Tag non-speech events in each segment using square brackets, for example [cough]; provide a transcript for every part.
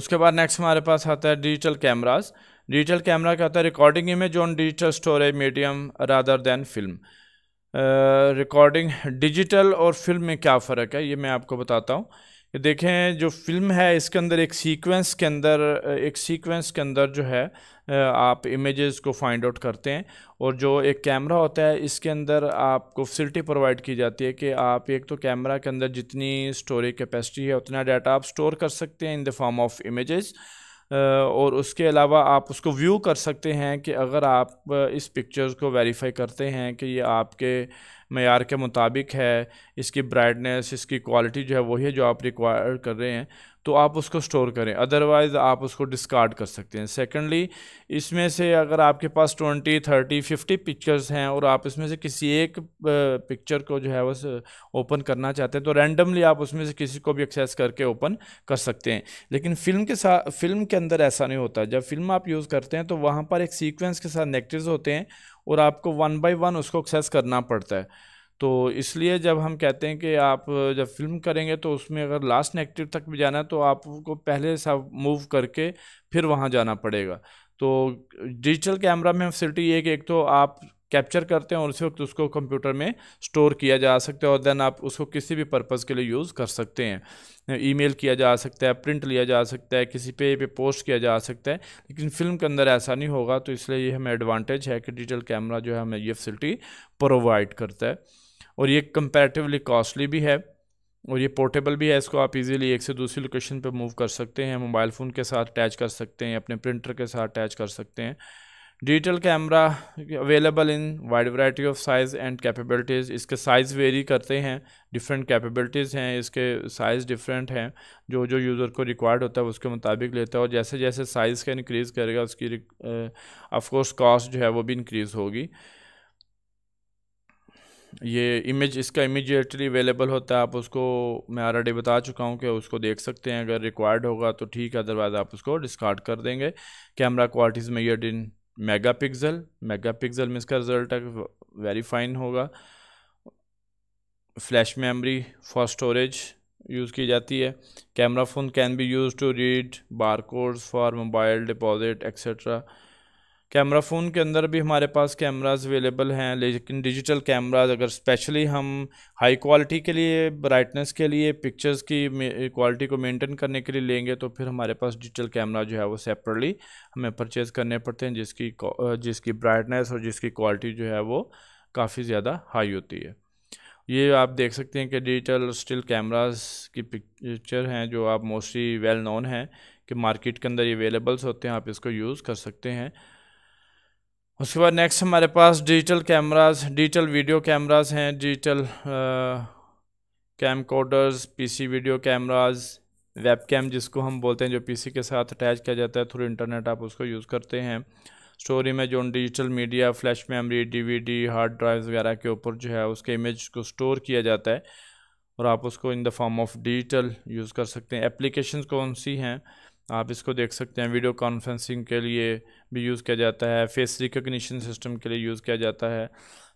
उसके बाद नेक्स्ट हमारे पास आता है डिजिटल कैमराज डिजिटल कैमरा क्या होता है recording image on digital storage medium rather than film recording digital और फिल्म में क्या फ़र्क है ये मैं आपको बताता हूँ देखें जो फिल्म है इसके अंदर एक सीक्वेंस के अंदर एक सीक्वेंस के अंदर जो है आप इमेजेस को फाइंड आउट करते हैं और जो एक कैमरा होता है इसके अंदर आपको फैसिलिटी प्रोवाइड की जाती है कि आप एक तो कैमरा के अंदर जितनी स्टोरेज कैपेसिटी है उतना डाटा आप स्टोर कर सकते हैं in the form of images और उसके अलावा आप उसको व्यू कर सकते हैं कि अगर आप इस पिक्चर्स को वेरीफाई करते हैं कि ये आपके मैार के मुताबिक है इसकी ब्राइटनेस इसकी क्वालिटी जो है वही है जो आप रिक्वायर कर रहे हैं तो आप उसको स्टोर करें अदरवाइज़ आप उसको डिस्कार्ड कर सकते हैं सेकेंडली इसमें से अगर आपके पास ट्वेंटी थर्टी फिफ्टी पिक्चर्स हैं और आप इसमें से किसी एक पिक्चर को जो है वो ओपन करना चाहते हैं तो रैंडमली आप उसमें से किसी को भी एक्सेस करके ओपन कर सकते हैं लेकिन फिल्म के साथ फिल्म के अंदर ऐसा नहीं होता जब फिल्म आप यूज़ करते हैं तो वहाँ पर एक सीक्वेंस के साथ नेगेटिव होते हैं और आपको वन बाई वन उसको एक्सेस करना पड़ता है तो इसलिए जब हम कहते हैं कि आप जब फिल्म करेंगे तो उसमें अगर लास्ट नेगेटिव तक भी जाना है तो आपको पहले सब मूव करके फिर वहाँ जाना पड़ेगा तो डिजिटल कैमरा में फैसिलिटी ये कि एक तो आप कैप्चर करते हैं और उस वक्त उसको कंप्यूटर में स्टोर किया जा सकता है और देन आप उसको किसी भी पर्पज़ के लिए यूज़ कर सकते हैं ईमेल किया जा सकता है प्रिंट लिया जा सकता है किसी पे पे पोस्ट किया जा सकता है लेकिन फिल्म के अंदर ऐसा नहीं होगा तो इसलिए ये हमें एडवांटेज है कि डिजिटल कैमरा जो है हमें ये फैसिलिटी प्रोवाइड करता है और ये कंपैरेटिवली कॉस्टली भी है और ये पोर्टेबल भी है इसको आप इजीली एक से दूसरी लोकेशन पे मूव कर सकते हैं मोबाइल फ़ोन के साथ अटैच कर सकते हैं अपने प्रिंटर के साथ अटैच कर सकते हैं digital camera available in wide variety of size and capabilities इसके साइज़ वेरी करते हैं डिफरेंट कैपेबिलिटीज़ हैं इसके साइज़ डिफरेंट हैं जो जो यूज़र को रिक्वायर्ड होता है उसके मुताबिक लेता है और जैसे जैसे साइज़ का इनक्रीज़ करेगा उसकी ऑफकोर्स कॉस्ट जो है वो भी इनक्रीज़ होगी ये इमेज इसका इमीडिएटली अवेलेबल होता है आप उसको मैं ऑलरेडी बता चुका हूँ कि उसको देख सकते हैं अगर रिक्वायर्ड होगा तो ठीक है अदरवाइज आप उसको डिस्कार्ड कर देंगे कैमरा क्वालिटीज़ में यड in mega pixel mega pixel में इसका रिज़ल्ट वेरी फाइन होगा flash memory for storage use की जाती है camera phone can be use to read bar for mobile deposit etcetera camera phone के अंदर भी हमारे पास कैमराज अवेलेबल हैं लेकिन डिजिटल कैमराज अगर स्पेशली हम हाई क्वालिटी के लिए ब्राइटनेस के लिए पिक्चर्स की क्वालिटी को मेंटेन करने के लिए लेंगे तो फिर हमारे पास डिजिटल कैमरा जो है वो सेपरेटली हमें परचेज़ करने पड़ते हैं जिसकी जिसकी ब्राइटनेस और जिसकी क्वालिटी जो है वो काफ़ी ज़्यादा हाई होती है ये आप देख सकते हैं कि डिजिटल स्टिल कैमराज की पिक्चर हैं जो आप मोस्टली वेल नोन हैं कि मार्केट के अंदर ये अवेलेबल्स होते हैं आप इसको यूज़ कर सकते हैं उसके बाद नेक्स्ट हमारे पास digital cameras digital video cameras हैं digital camcorders C video cameras web cam जिसको हम बोलते हैं जो पीसी के साथ अटैच किया जाता है थ्रू इंटरनेट आप उसको यूज़ करते हैं स्टोरी में जो digital media flash memory DVD hard drives वगैरह के ऊपर जो है उसके इमेज को स्टोर किया जाता है और आप उसको in the form of digital use कर सकते हैं एप्लीकेशन कौन सी हैं आप इसको देख सकते हैं वीडियो कॉन्फ्रेंसिंग के लिए भी यूज़ किया जाता है फेस रिकग्निशन सिस्टम के लिए यूज़ किया जाता है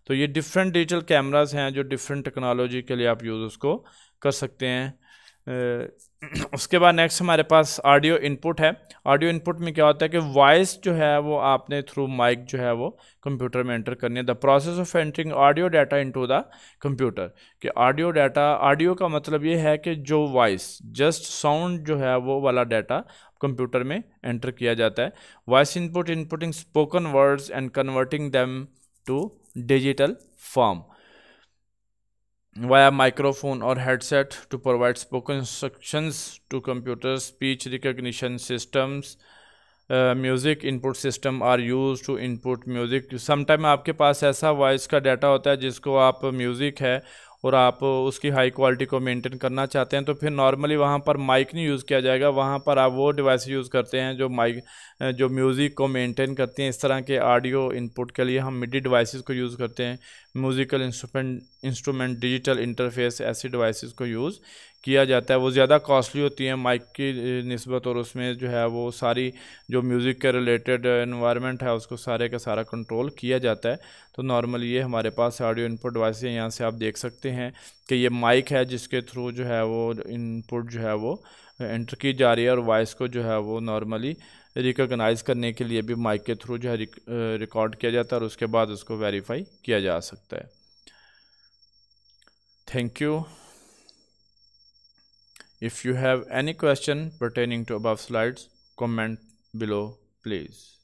तो ये डिफरेंट डिजिटल कैमरास हैं जो डिफरेंट टेक्नोलॉजी के लिए आप यूज़ उसको कर सकते हैं [clears throat] उसके बाद नेक्स्ट हमारे पास ऑडियो इनपुट है ऑडियो इनपुट में क्या होता है कि वॉइस जो है वो आपने थ्रू माइक जो है वो कंप्यूटर में एंटर करनी है the process of entering audio data into the computer कि ऑडियो डाटा ऑडियो का मतलब ये है कि जो वॉइस जस्ट साउंड जो है वो वाला डाटा कंप्यूटर में एंटर किया जाता है voice input inputting spoken words and converting them to digital form via microphone और headset to provide spoken instructions to computer speech recognition systems music input system are use to input music समाइम आपके पास ऐसा voice का data होता है जिसको आप म्यूज़िक है और आप उसकी हाई क्वालिटी को मेंटेन करना चाहते हैं तो फिर नॉर्मली वहाँ पर माइक नहीं यूज़ किया जाएगा वहाँ पर आप वो डिवाइस यूज़ करते हैं जो माइक जो म्यूज़िक को मेंटेन करते हैं इस तरह के ऑडियो इनपुट के लिए हम मिडी डिवाइसेस को यूज़ करते हैं musical instrument instrument digital interface ऐसी डिवाइसेस को यूज़ किया जाता है वो ज़्यादा कॉस्टली होती है माइक की नस्बत और उसमें जो है वो सारी जो म्यूज़िक के रिलेटेड इन्वायरमेंट है उसको सारे का सारा कंट्रोल किया जाता है तो नॉर्मली ये हमारे पास ऑडियो इनपुट डिवाइस है यहाँ से आप देख सकते हैं कि ये माइक है जिसके थ्रू जो है वो इनपुट जो है वो एंटर की जा रही है और वॉइस को जो है वो नॉर्मली रिकोगनाइज़ करने के लिए भी माइक के थ्रू जो है रिकॉर्ड किया जाता है और उसके बाद उसको वेरीफाई किया जा सकता है thank you If you have any question pertaining to above slides, comment below please.